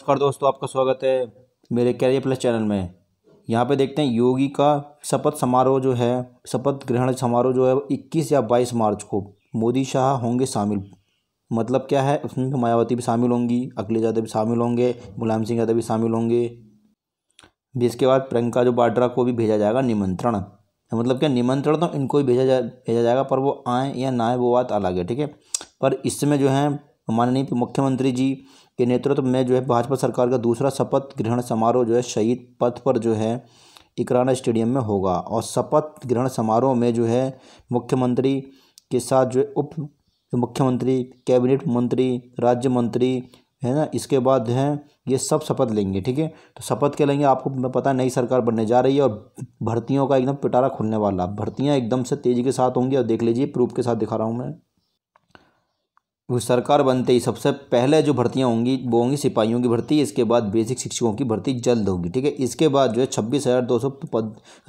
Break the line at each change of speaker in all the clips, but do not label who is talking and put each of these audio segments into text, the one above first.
नमस्कार दोस्तों आपका स्वागत है मेरे कैरियर प्लस चैनल में यहाँ पे देखते हैं योगी का शपथ समारोह जो है शपथ ग्रहण समारोह जो है 21 या 22 मार्च को मोदी शाह होंगे शामिल मतलब क्या है उसमें मायावती भी शामिल होंगी अखिलेश यादव भी शामिल होंगे मुलायम सिंह यादव भी शामिल होंगे भी इसके बाद प्रियंका जो बाड्रा को भी भेजा जाएगा निमंत्रण मतलब क्या निमंत्रण तो इनको ही भेजा जा भेजा जाएगा पर वो आएँ या ना आए वो बात अलग है ठीक है पर इसमें जो है माननीय तो मुख्यमंत्री जी के नेतृत्व में जो है भाजपा सरकार का दूसरा शपथ ग्रहण समारोह जो है शहीद पथ पर जो है इकराना स्टेडियम में होगा और शपथ ग्रहण समारोह में जो है मुख्यमंत्री के साथ जो है उप मुख्यमंत्री कैबिनेट मंत्री राज्य मंत्री है ना इसके बाद है ये सब शपथ लेंगे ठीक है तो शपथ के लेंगे आपको पता नई सरकार बनने जा रही है और भर्तियों का एकदम पिटारा खुलने वाला भर्तियाँ एकदम से तेज़ी के साथ होंगी और देख लीजिए प्रूफ के साथ दिखा रहा हूँ मैं सरकार बनते ही सबसे पहले जो भर्तियाँ होंगी वो होंगी सिपाहियों की भर्ती इसके बाद बेसिक शिक्षकों की भर्ती जल्द होगी ठीक है इसके बाद जो है छब्बीस हज़ार दो सौ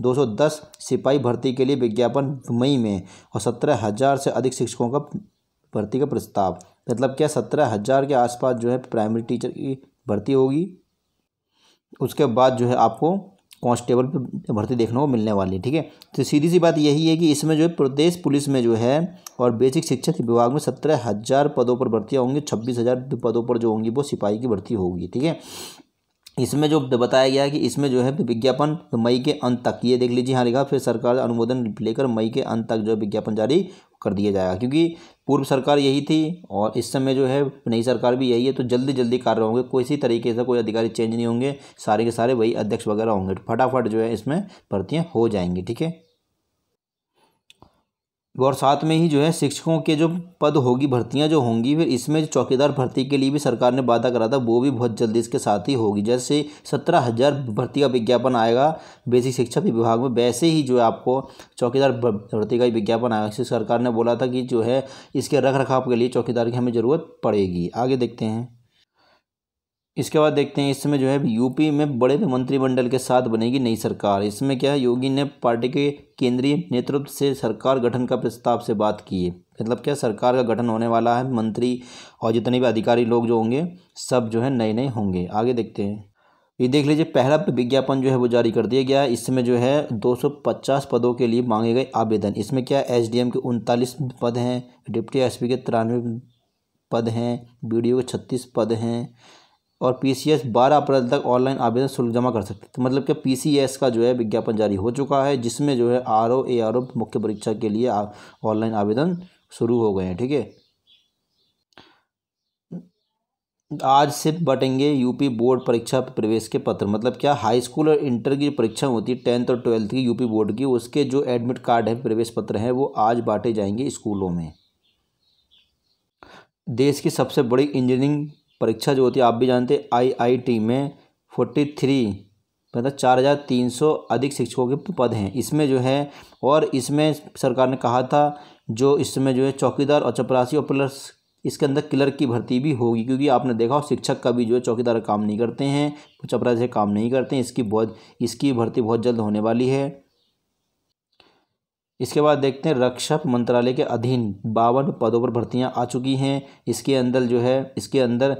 दो सौ दस सिपाही भर्ती के लिए विज्ञापन मई में और सत्रह हज़ार से अधिक शिक्षकों का भर्ती का प्रस्ताव मतलब क्या सत्रह हज़ार के आसपास जो है प्राइमरी टीचर की भर्ती होगी उसके बाद जो है आपको कांस्टेबल भर्ती देखने को मिलने वाली है ठीक है तो सीधी सी बात यही है कि इसमें जो है प्रदेश पुलिस में जो है और बेसिक शिक्षा विभाग में सत्रह हज़ार पदों पर भर्तियाँ होंगी छब्बीस हज़ार पदों पर जो होंगी वो सिपाही की भर्ती होगी ठीक है इसमें जो बताया गया है कि इसमें जो है विज्ञापन मई के अंत तक ये देख लीजिए यहाँ लिखा फिर सरकार अनुमोदन लेकर मई के अंत तक जो है विज्ञापन जारी कर दिया जाएगा क्योंकि पूर्व सरकार यही थी और इस समय जो है नई सरकार भी यही है तो जल्दी जल्दी कार्य होंगे किसी तरीके से कोई अधिकारी चेंज नहीं होंगे सारे के सारे वही अध्यक्ष वगैरह होंगे फटाफट जो है इसमें भर्तियाँ हो जाएंगी ठीक है और साथ में ही जो है शिक्षकों के जो पद होगी भर्तियां जो होंगी फिर इसमें जो चौकीदार भर्ती के लिए भी सरकार ने वादा करा था वो भी बहुत जल्दी इसके साथ ही होगी जैसे सत्रह हज़ार भर्ती का विज्ञापन आएगा बेसिक शिक्षा विभाग में वैसे ही जो है आपको चौकीदार भर्ती का विज्ञापन आएगा इसलिए सरकार ने बोला था कि जो है इसके रख रखाव के लिए चौकीदार की हमें ज़रूरत पड़ेगी आगे देखते हैं इसके बाद देखते हैं इसमें जो है यूपी में बड़े मंत्रिमंडल के साथ बनेगी नई सरकार इसमें क्या है योगी ने पार्टी के केंद्रीय नेतृत्व से सरकार गठन का प्रस्ताव से बात की है मतलब क्या सरकार का गठन होने वाला है मंत्री और जितने भी अधिकारी लोग जो होंगे सब जो है नए नए होंगे आगे देखते हैं ये देख लीजिए पहला विज्ञापन जो है वो जारी कर दिया गया है इसमें जो है 250 पदों के लिए मांगे गए आवेदन इसमें क्या एम के उनतालीस पद हैं डिप्टी एसपी के तिरानवे पद हैं बीडीओ के छत्तीस पद हैं और पी सी एस बारह अप्रैल तक ऑनलाइन आवेदन शुल्क जमा कर सकते तो मतलब कि पी सी एस का जो है विज्ञापन जारी हो चुका है जिसमें जो है R O A R O मुख्य परीक्षा के लिए ऑनलाइन आवेदन शुरू हो गए हैं ठीक है आज से बटेंगे यूपी बोर्ड परीक्षा प्रवेश के पत्र मतलब क्या हाई स्कूल और इंटर की परीक्षा होती है टेंथ और ट्वेल्थ की यूपी बोर्ड की उसके जो एडमिट कार्ड है प्रवेश पत्र हैं वो आज बांटे जाएंगे स्कूलों में देश की सबसे बड़ी इंजीनियरिंग परीक्षा जो होती है आप भी जानते हैं आईआईटी में फोर्टी थ्री मतलब चार हज़ार तीन सौ अधिक शिक्षकों के पद हैं इसमें जो है और इसमें सरकार ने कहा था जो इसमें जो है चौकीदार और चपरासी और प्लस इसके अंदर क्लर्क की भर्ती भी होगी क्योंकि आपने देखा हो शिक्षक का भी जो है चौकीदार काम नहीं करते हैं चपरासी काम नहीं करते हैं इसकी बहुत इसकी भर्ती बहुत जल्द होने वाली है इसके बाद देखते हैं रक्षा मंत्रालय के अधीन बावन पदों पर भर्तियां आ चुकी हैं इसके अंदर जो है इसके अंदर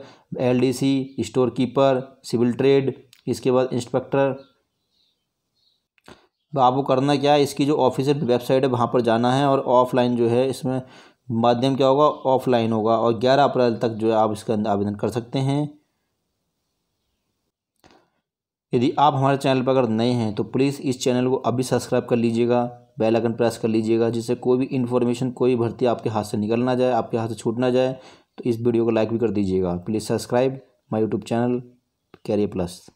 LDC store keeper civil trade इसके बाद इंस्पेक्टर आपको करना क्या है इसकी जो ऑफिशियल वेबसाइट है वहाँ पर जाना है और ऑफलाइन जो है इसमें माध्यम क्या होगा ऑफलाइन होगा और ग्यारह अप्रैल तक जो है आप इसका आवेदन कर सकते हैं यदि आप हमारे चैनल पर अगर नए हैं तो प्लीज़ इस चैनल को अभी सब्सक्राइब कर लीजिएगा बेल आइकन प्रेस कर लीजिएगा जिससे कोई भी इन्फॉर्मेशन कोई भी भर्ती आपके हाथ से निकल ना जाए आपके हाथ से छूट ना जाए तो इस वीडियो को लाइक भी कर दीजिएगा please subscribe my YouTube channel career plus